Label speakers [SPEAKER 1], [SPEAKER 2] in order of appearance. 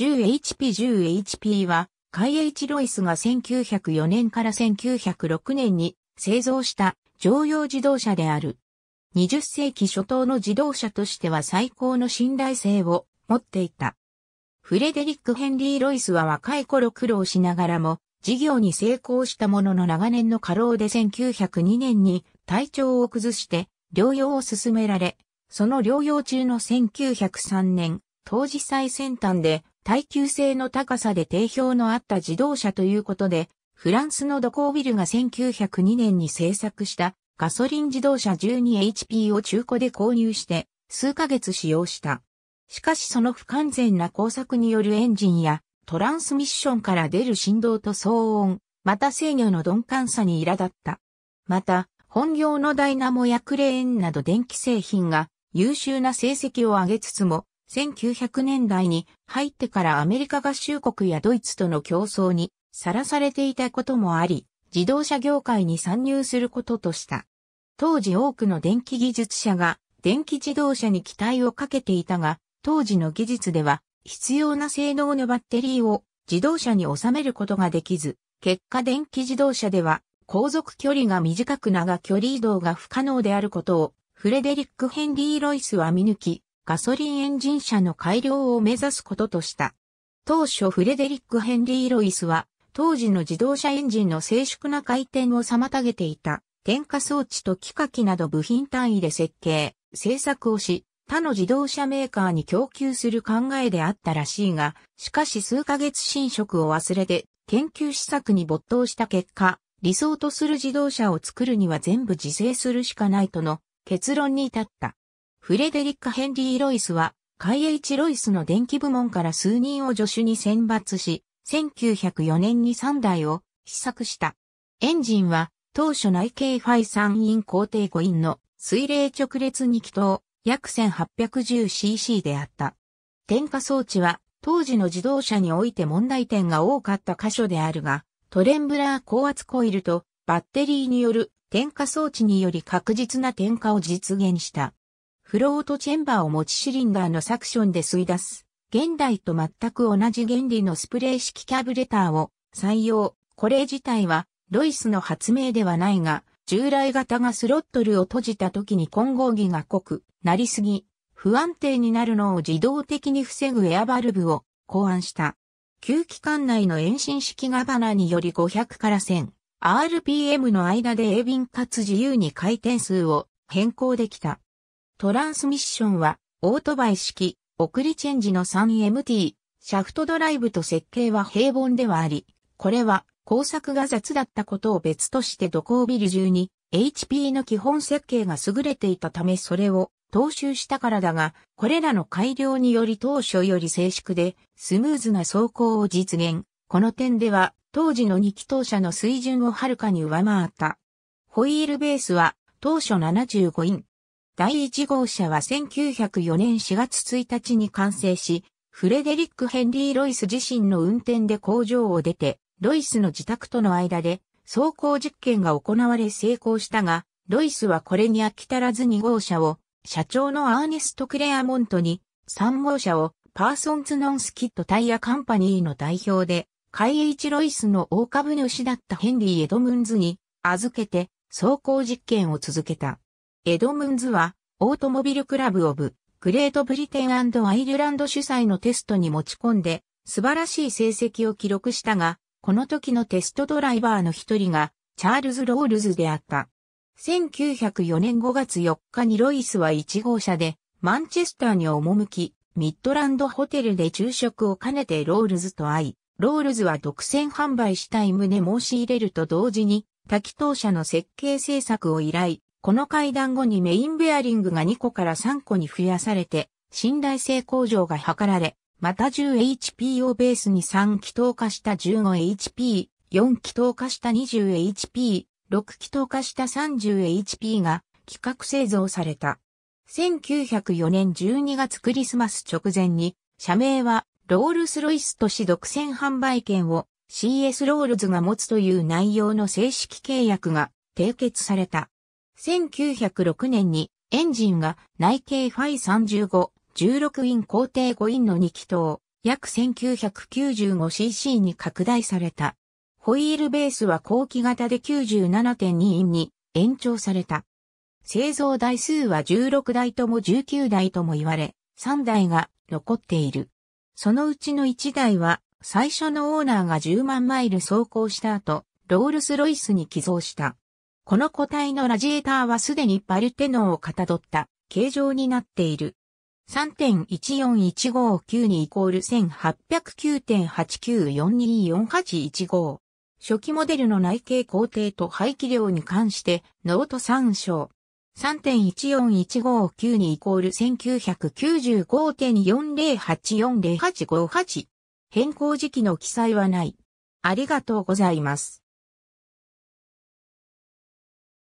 [SPEAKER 1] 10HP10HP は、カイエイチ・ロイスが1904年から1906年に製造した乗用自動車である。20世紀初頭の自動車としては最高の信頼性を持っていた。フレデリック・ヘンリー・ロイスは若い頃苦労しながらも、事業に成功したものの長年の過労で1902年に体調を崩して療養を進められ、その療養中の1903年、当時最先端で耐久性の高さで定評のあった自動車ということで、フランスのドコービルが1902年に製作したガソリン自動車 12HP を中古で購入して数ヶ月使用した。しかしその不完全な工作によるエンジンやトランスミッションから出る振動と騒音、また制御の鈍感さに苛立った。また、本業のダイナモやクレーンなど電気製品が優秀な成績を上げつつも、1900年代に入ってからアメリカ合衆国やドイツとの競争にさらされていたこともあり、自動車業界に参入することとした。当時多くの電気技術者が電気自動車に期待をかけていたが、当時の技術では必要な性能のバッテリーを自動車に収めることができず、結果電気自動車では航続距離が短く長距離移動が不可能であることをフレデリック・ヘンリー・ロイスは見抜き、ガソリンエンジン車の改良を目指すこととした。当初フレデリック・ヘンリー・ロイスは、当時の自動車エンジンの静粛な回転を妨げていた、点火装置と機械機など部品単位で設計、製作をし、他の自動車メーカーに供給する考えであったらしいが、しかし数ヶ月侵食を忘れて、研究施策に没頭した結果、理想とする自動車を作るには全部自制するしかないとの結論に至った。フレデリック・ヘンリー・ロイスは、海イチ・ロイスの電気部門から数人を助手に選抜し、1904年に3台を試作した。エンジンは、当初内径ファイ3イン工程5インの水冷直列2気筒、約 1810cc であった。点火装置は、当時の自動車において問題点が多かった箇所であるが、トレンブラー高圧コイルとバッテリーによる点火装置により確実な点火を実現した。フロートチェンバーを持ちシリンダーのサクションで吸い出す。現代と全く同じ原理のスプレー式キャブレターを採用。これ自体はロイスの発明ではないが、従来型がスロットルを閉じた時に混合儀が濃くなりすぎ、不安定になるのを自動的に防ぐエアバルブを考案した。吸気管内の遠心式ガバナにより500から 1000RPM の間で鋭敏かつ自由に回転数を変更できた。トランスミッションは、オートバイ式、送りチェンジの 3MT、シャフトドライブと設計は平凡ではあり、これは工作が雑だったことを別として土工ビル中に HP の基本設計が優れていたためそれを踏襲したからだが、これらの改良により当初より静粛でスムーズな走行を実現。この点では当時の2気筒車の水準をはるかに上回った。ホイールベースは当初75イン第1号車は1904年4月1日に完成し、フレデリック・ヘンリー・ロイス自身の運転で工場を出て、ロイスの自宅との間で走行実験が行われ成功したが、ロイスはこれに飽き足らず2号車を社長のアーネスト・クレアモントに、3号車をパーソンズ・ノン・スキット・タイヤ・カンパニーの代表で、海チ・ロイスの大株主だったヘンリー・エドムンズに預けて走行実験を続けた。エドムンズは、オートモビルクラブオブ、グレートブリテンアイルランド主催のテストに持ち込んで、素晴らしい成績を記録したが、この時のテストドライバーの一人が、チャールズ・ロールズであった。1904年5月4日にロイスは1号車で、マンチェスターに赴き、ミッドランドホテルで昼食を兼ねてロールズと会い、ロールズは独占販売したい旨申し入れると同時に、多機動車の設計制作を依頼、この階段後にメインベアリングが2個から3個に増やされて、信頼性向上が図られ、また 10HP をベースに3気筒化した 15HP、4気筒化した 20HP、6気筒化した 30HP が企画製造された。1904年12月クリスマス直前に、社名はロールスロイスとし独占販売権を CS ロールズが持つという内容の正式契約が締結された。1906年にエンジンが内径ファイ35、16イン工程5インの2気筒、約 1995cc に拡大された。ホイールベースは後期型で97.2インに延長された。製造台数は16台とも19台とも言われ、3台が残っている。そのうちの1台は、最初のオーナーが10万マイル走行した後、ロールスロイスに寄贈した。この個体のラジエーターはすでにバルテノをかたどった形状になっている。3.14159にイコール1809.89424815。初期モデルの内径工程と排気量に関してノート参照。3.14159にイコール1995.40840858。変更時期の記載はない。ありがとうございます。